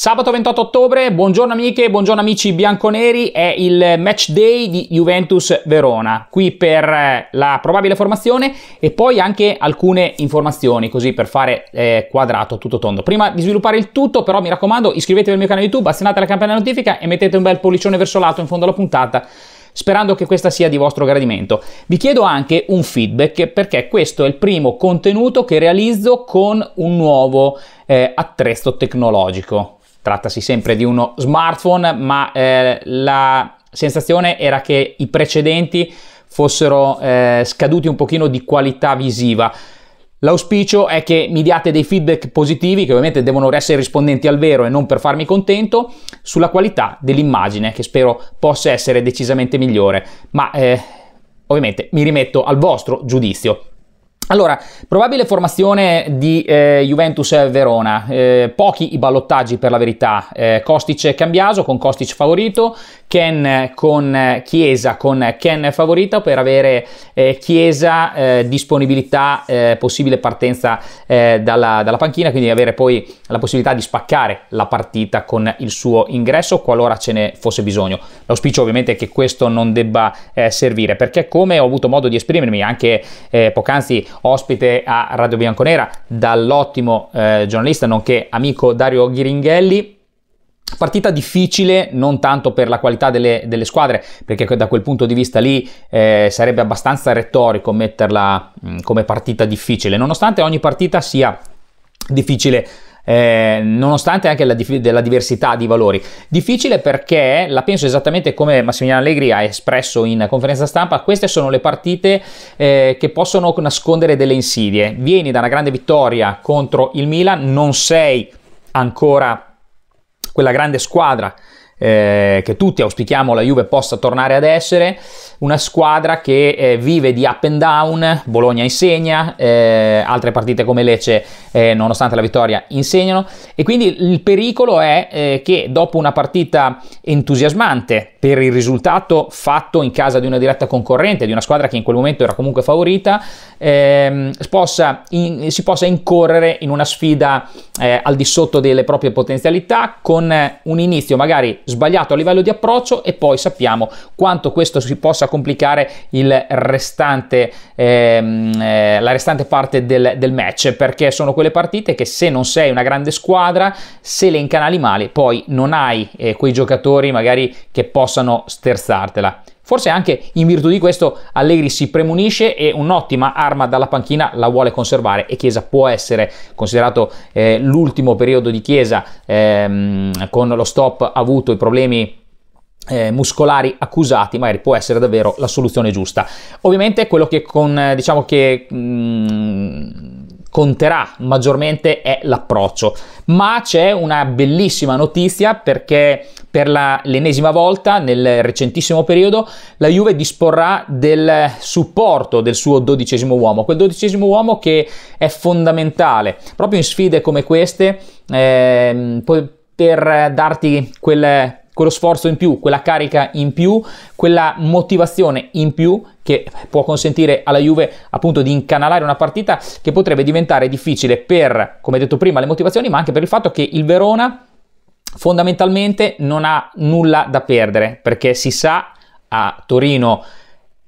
Sabato 28 ottobre, buongiorno amiche, buongiorno amici bianconeri, è il match day di Juventus Verona, qui per eh, la probabile formazione e poi anche alcune informazioni, così per fare eh, quadrato tutto tondo. Prima di sviluppare il tutto, però mi raccomando, iscrivetevi al mio canale YouTube, azionate la campanella notifica e mettete un bel pollicione verso l'alto in fondo alla puntata sperando che questa sia di vostro gradimento. Vi chiedo anche un feedback perché questo è il primo contenuto che realizzo con un nuovo eh, attrezzo tecnologico Trattasi sempre di uno smartphone, ma eh, la sensazione era che i precedenti fossero eh, scaduti un pochino di qualità visiva. L'auspicio è che mi diate dei feedback positivi, che ovviamente devono essere rispondenti al vero e non per farmi contento, sulla qualità dell'immagine, che spero possa essere decisamente migliore, ma eh, ovviamente mi rimetto al vostro giudizio. Allora, probabile formazione di eh, Juventus Verona, eh, pochi i ballottaggi per la verità, eh, Kostic e Cambiaso con Kostic favorito, Ken con Chiesa, con Ken favorito per avere eh, Chiesa, eh, disponibilità, eh, possibile partenza eh, dalla, dalla, panchina, quindi avere poi la possibilità di spaccare la partita con il suo ingresso qualora ce ne fosse bisogno. L'auspicio ovviamente è che questo non debba eh, servire perché come ho avuto modo di esprimermi anche eh, poc'anzi ospite a Radio Bianconera dall'ottimo giornalista nonché amico Dario Ghiringhelli, Partita difficile non tanto per la qualità delle, delle, squadre, perché da quel punto di vista lì eh, sarebbe abbastanza retorico metterla mh, mm, come partita difficile, nonostante ogni partita sia difficile. Eh, nonostante anche la, della diversità di valori. Difficile perché la penso esattamente come Massimiliano Allegri ha espresso in conferenza stampa, queste sono le partite eh, che possono nascondere delle insidie. Vieni da una grande vittoria contro il Milan, non sei ancora quella grande squadra eh, che tutti auspichiamo la Juve possa tornare ad essere, una squadra che eh, vive di up and down, Bologna insegna, eh, altre partite come Lecce eh, nonostante la vittoria insegnano e quindi il pericolo è eh, che dopo una partita entusiasmante per il risultato fatto in casa di una diretta concorrente, di una squadra che in quel momento era comunque favorita, ehm, possa in, si possa incorrere in una sfida eh, al di sotto delle proprie potenzialità con un inizio magari sbagliato a livello di approccio e poi sappiamo quanto questo si possa complicare restante, ehm, eh, la restante parte del, del match perché sono quelle partite che se non sei una grande squadra se le incanali male poi non hai eh, quei giocatori magari che possano sterzartela Forse anche in virtù di questo Allegri si premunisce e un'ottima arma dalla panchina la vuole conservare e Chiesa può essere considerato eh, l'ultimo periodo di Chiesa ehm, con lo stop avuto i problemi eh, muscolari accusati, magari può essere davvero la soluzione giusta. Ovviamente quello che con, eh, diciamo che... Mm, conterà maggiormente è l'approccio. Ma c'è una bellissima notizia perché per la, l'ennesima volta nel recentissimo periodo la Juve disporrà del supporto del suo dodicesimo uomo, quel dodicesimo uomo che è fondamentale proprio in sfide come queste eh, per darti quel quello sforzo in più, quella carica in più, quella motivazione in più che può consentire alla Juve appunto di incanalare una partita che potrebbe diventare difficile per, come detto prima, le motivazioni, ma anche per il fatto che il Verona fondamentalmente non ha nulla da perdere, perché si sa a Torino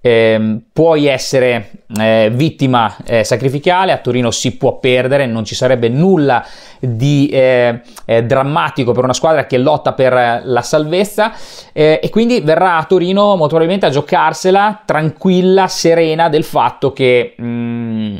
eh, puoi essere eh, vittima eh, sacrificale, a Torino si può perdere, non ci sarebbe nulla di eh, eh, drammatico per una squadra che lotta per la salvezza eh, e quindi verrà a Torino molto probabilmente a giocarsela tranquilla, serena del fatto che mh, mm,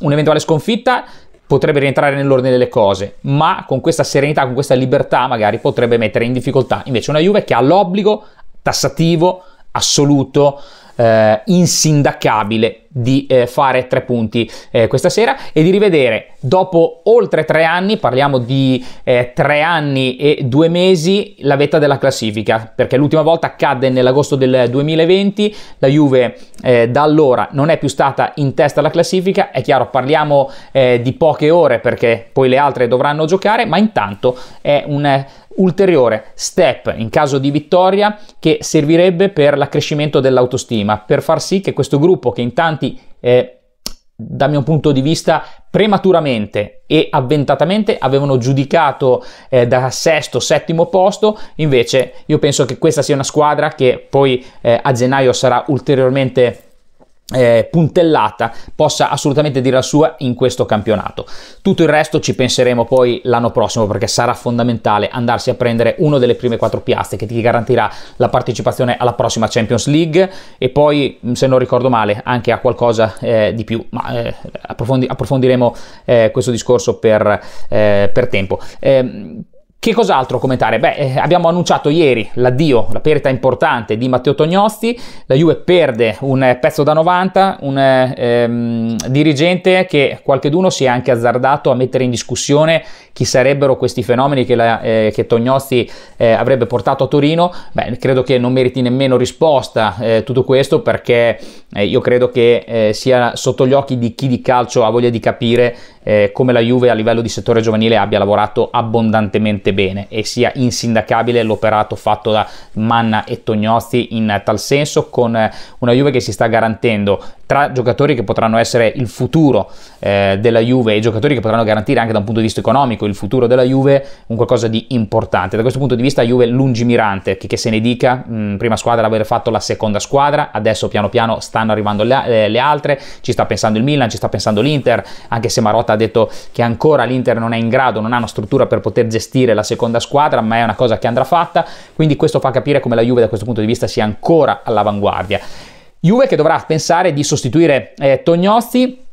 un'eventuale sconfitta potrebbe rientrare nell'ordine delle cose, ma con questa serenità, con questa libertà magari potrebbe mettere in difficoltà invece una Juve che ha l'obbligo tassativo, assoluto, eh, insindacabile di eh, fare tre punti eh, questa sera e di rivedere dopo oltre tre anni, parliamo di eh, tre anni e due mesi, la vetta della classifica, perché l'ultima volta accadde nell'agosto del 2020, la Juve eh, da allora non è più stata in testa alla classifica, è chiaro parliamo eh, di poche ore perché poi le altre dovranno giocare, ma intanto è un ulteriore step in caso di vittoria che servirebbe per l'accrescimento dell'autostima, per far sì che questo gruppo che in tanti avanti eh, dal mio punto di vista prematuramente e avventatamente avevano giudicato eh, da sesto, settimo posto, invece io penso che questa sia una squadra che poi eh, a gennaio sarà ulteriormente eh, puntellata possa assolutamente dire la sua in questo campionato. Tutto il resto ci penseremo poi l'anno prossimo perché sarà fondamentale andarsi a prendere una delle prime quattro piazze che ti garantirà la partecipazione alla prossima Champions League e poi mm, se non ricordo male anche a qualcosa eh, di più, ma eh, approfondi approfondiremo eh, questo discorso per, eh, per tempo. Ehm, che cos'altro commentare? Beh, eh, abbiamo annunciato ieri l'addio, la perita importante di Matteo Tognosti, la Juve perde un eh, pezzo da 90, un eh, ehm, dirigente che qualcheduno si è anche azzardato a mettere in discussione chi sarebbero questi fenomeni che, la, eh, che Tognosti eh, avrebbe portato a Torino. Beh, credo che non meriti nemmeno risposta eh, tutto questo perché io credo che sia sotto gli occhi di chi di calcio ha voglia di capire come la Juve a livello di settore giovanile abbia lavorato abbondantemente bene e sia insindacabile l'operato fatto da Manna e Tognozzi in tal senso con eh, una Juve che si sta garantendo tra giocatori che potranno essere il futuro eh, della Juve e giocatori che potranno garantire anche da un punto di vista economico il futuro della Juve un qualcosa di importante. Da questo punto di vista Juve lungimirante, che, che se ne dica, mh, mm, prima squadra aver fatto la seconda squadra, adesso piano piano stanno arrivando le, eh, le, altre, ci sta pensando il Milan, ci sta pensando l'Inter, anche se Marotta ha detto che ancora l'Inter non è in grado, non ha una struttura per poter gestire la seconda squadra, ma è una cosa che andrà fatta, quindi questo fa capire come la Juve da questo punto di vista sia ancora all'avanguardia. Juve che dovrà pensare di sostituire eh, Tognozzi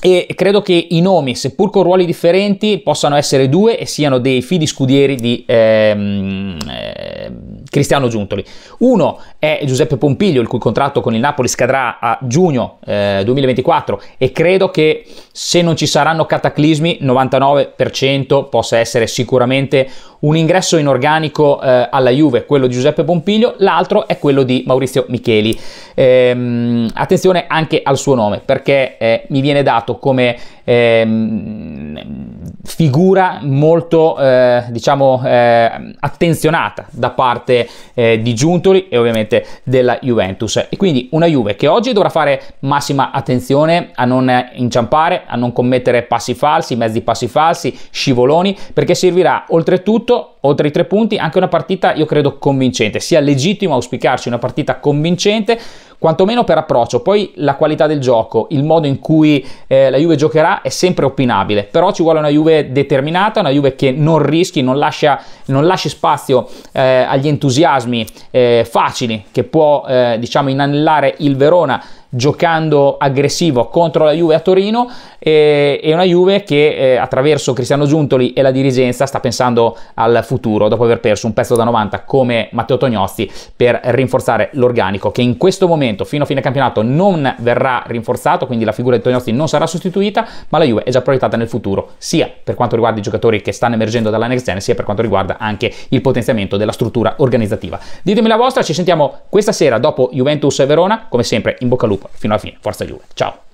e credo che i nomi, seppur con ruoli differenti, possano essere due e siano dei fidi scudieri di ehm, eh, Cristiano Giuntoli. Uno è Giuseppe Pompiglio, il cui contratto con il Napoli scadrà a giugno eh, 2024 e credo che se non ci saranno cataclismi, 99% possa essere sicuramente un un ingresso inorganico eh, alla Juve, quello di Giuseppe Pompiglio, l'altro è quello di Maurizio Micheli. Ehm, attenzione anche al suo nome perché eh, mi viene dato come ehm, figura molto eh, diciamo eh, attenzionata da parte eh, di Giuntoli e ovviamente della Juventus e quindi una Juve che oggi dovrà fare massima attenzione a non inciampare a non commettere passi falsi mezzi passi falsi scivoloni perché servirà oltretutto oltre i tre punti anche una partita io credo convincente sia legittimo auspicarci una partita convincente quantomeno per approccio. Poi la qualità del gioco, il modo in cui eh, la Juve giocherà è sempre opinabile, però ci vuole una Juve determinata, una Juve che non rischi, non lascia, non lasci spazio eh, agli entusiasmi eh, facili che può eh, diciamo inanellare il Verona giocando aggressivo contro la Juve a Torino e, e una Juve che eh, attraverso Cristiano Giuntoli e la dirigenza sta pensando al futuro dopo aver perso un pezzo da 90 come Matteo Tognozzi per rinforzare l'organico che in questo momento fino a fine campionato non verrà rinforzato quindi la figura di Tognozzi non sarà sostituita ma la Juve è già proiettata nel futuro sia per quanto riguarda i giocatori che stanno emergendo dalla next gen sia per quanto riguarda anche il potenziamento della struttura organizzativa ditemi la vostra ci sentiamo questa sera dopo Juventus e Verona come sempre in bocca al lupo fino alla fine. Forza Juve. Ciao.